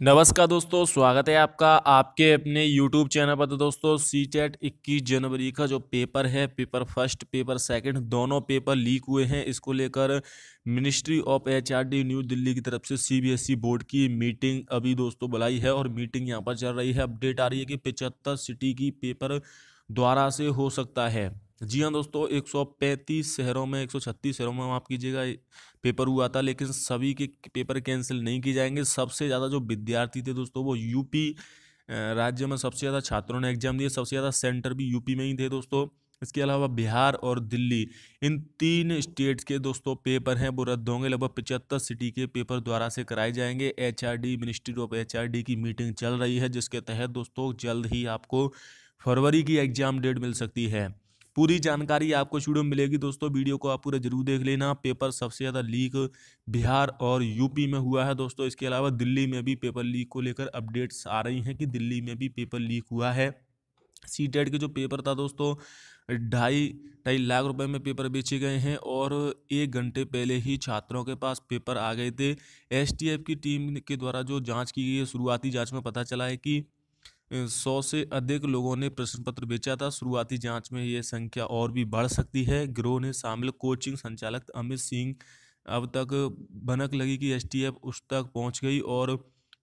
नमस्कार दोस्तों स्वागत है आपका आपके अपने यूट्यूब चैनल पर तो दोस्तों सी टेट इक्कीस जनवरी का जो पेपर है पेपर फर्स्ट पेपर सेकंड दोनों पेपर लीक हुए हैं इसको लेकर ministry of HRD New Delhi की तरफ से सीबीएसई e बोर्ड की मीटिंग अभी दोस्तों बुलाई है और मीटिंग यहाँ पर चल रही है अपडेट आ रही है कि पिचहत्तर सिटी की पेपर द्वारा से हो सकता है जी हाँ दोस्तों 135 शहरों में 136 शहरों में माफ़ कीजिएगा पेपर हुआ था लेकिन सभी के पेपर कैंसिल नहीं किए जाएंगे सबसे ज़्यादा जो विद्यार्थी थे दोस्तों वो यूपी राज्य में सबसे ज़्यादा छात्रों ने एग्जाम दिए सबसे ज़्यादा सेंटर भी यूपी में ही थे दोस्तों इसके अलावा बिहार और दिल्ली इन तीन स्टेट्स के दोस्तों पेपर हैं वो रद्द होंगे लगभग पचहत्तर सिटी के पेपर द्वारा से कराए जाएंगे एचआरडी मिनिस्ट्री ऑफ एचआरडी की मीटिंग चल रही है जिसके तहत दोस्तों जल्द ही आपको फरवरी की एग्जाम डेट मिल सकती है पूरी जानकारी आपको वीडियो में मिलेगी दोस्तों वीडियो को आप पूरा जरूर देख लेना पेपर सबसे ज़्यादा लीक बिहार और यूपी में हुआ है दोस्तों इसके अलावा दिल्ली में भी पेपर लीक को लेकर अपडेट्स आ रही हैं कि दिल्ली में भी पेपर लीक हुआ है सी टेट e के जो पेपर था दोस्तों ढाई ढाई लाख रुपए में पेपर बेचे गए हैं और एक घंटे पहले ही छात्रों के पास पेपर आ गए थे एसटीएफ की टीम के द्वारा जो जांच की गई है शुरुआती जांच में पता चला है कि सौ से अधिक लोगों ने प्रश्न पत्र बेचा था शुरुआती जांच में ये संख्या और भी बढ़ सकती है गिरोह ने शामिल कोचिंग संचालक अमित सिंह अब तक भनक लगी कि एस उस तक पहुंच गई और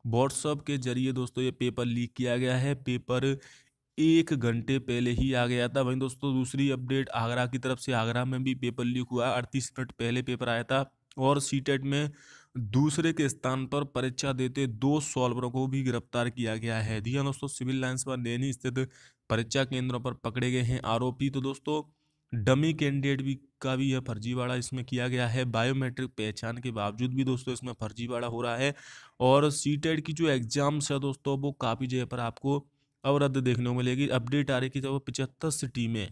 व्हाट्सअप के जरिए दोस्तों ये पेपर लीक किया गया है पेपर एक घंटे पहले ही आ गया था वहीं दोस्तों दूसरी अपडेट आगरा की तरफ से आगरा में भी पेपर लीक हुआ अड़तीस मिनट पहले पेपर आया था और सी e में दूसरे के स्थान पर परीक्षा देते दो सॉल्वरों को भी गिरफ्तार किया गया है जी हाँ दोस्तों सिविल लाइन्स पर नैनी स्थित परीक्षा केंद्रों पर पकड़े गए हैं आरोपी तो दोस्तों डमी कैंडिडेट भी का भी यह फर्जीवाड़ा इसमें किया गया है बायोमेट्रिक पहचान के बावजूद भी दोस्तों इसमें फर्जीवाड़ा हो रहा है और सी की जो एग्ज़ाम्स है दोस्तों वो काफ़ी जगह पर आपको अवरद्ध देखने को मिलेगी अपडेट आ रही कि जब तो पचहत्तर सिटी में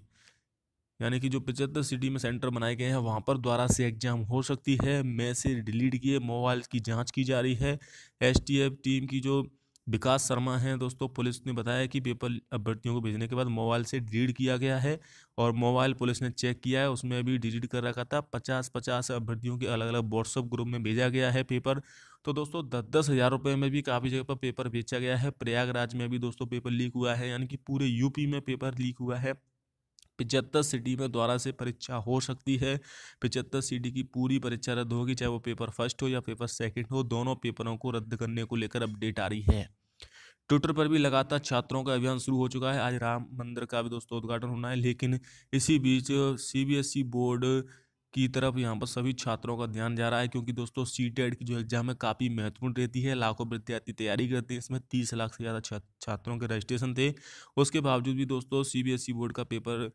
यानी कि जो पचहत्तर सिटी में सेंटर बनाए गए हैं वहाँ पर द्वारा से एग्जाम हो सकती है मैं से डिलीट किए मोबाइल की जाँच की जा रही है एस टीम की जो विकास शर्मा हैं दोस्तों पुलिस ने बताया कि पेपर अभ्यर्थियों को भेजने के बाद मोबाइल से डिलीट किया गया है और मोबाइल पुलिस ने चेक किया है उसमें भी डिलीट कर रखा था पचास पचास अभ्यर्थियों के अलग अलग व्हाट्सअप ग्रुप में भेजा गया है पेपर तो दोस्तों दस दस हज़ार रुपये में भी काफ़ी जगह पर पेपर बेचा गया है प्रयागराज में भी दोस्तों पेपर लीक हुआ है यानी कि पूरे यूपी में पेपर लीक हुआ है पिचहत्तर सीडी में द्वारा से परीक्षा हो सकती है पिचहत्तर सीडी की पूरी परीक्षा रद्द होगी चाहे वो पेपर फर्स्ट हो या पेपर सेकंड हो दोनों पेपरों को रद्द करने को लेकर अपडेट आ रही है ट्विटर पर भी लगातार छात्रों का अभियान शुरू हो चुका है आज राम मंदिर का भी दोस्तों उद्घाटन होना है लेकिन इसी बीच सीबीएसई e बोर्ड की तरफ यहाँ पर सभी छात्रों का ध्यान जा रहा है क्योंकि दोस्तों सी की जो एग्जाम है काफ़ी महत्वपूर्ण रहती है लाखों विद्यार्थी तैयारी करते हैं इसमें तीस लाख से ज़्यादा छात्रों के रजिस्ट्रेशन थे उसके बावजूद भी दोस्तों सी e बोर्ड का पेपर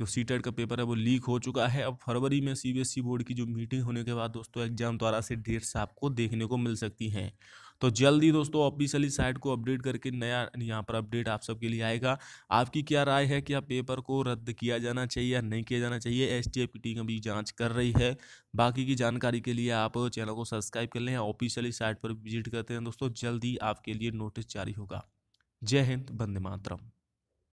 जो सी टेट e का पेपर है वो लीक हो चुका है अब फरवरी में ई बोर्ड e की जो मीटिंग होने के बाद दोस्तों एग्जाम द्वारा से डेट्स आपको देखने को मिल सकती हैं तो जल्दी दोस्तों ऑफिशियली साइट को अपडेट करके नया यहाँ पर अपडेट आप सबके लिए आएगा आपकी क्या राय है क्या पेपर को रद्द किया जाना चाहिए या नहीं किया जाना चाहिए एस टी की टीम अभी जाँच कर रही है बाकी की जानकारी के लिए आप चैनल को सब्सक्राइब कर लें ऑफिशियली साइट पर विजिट करते हैं दोस्तों जल्दी आपके लिए नोटिस जारी होगा जय हिंद बंदे मातरम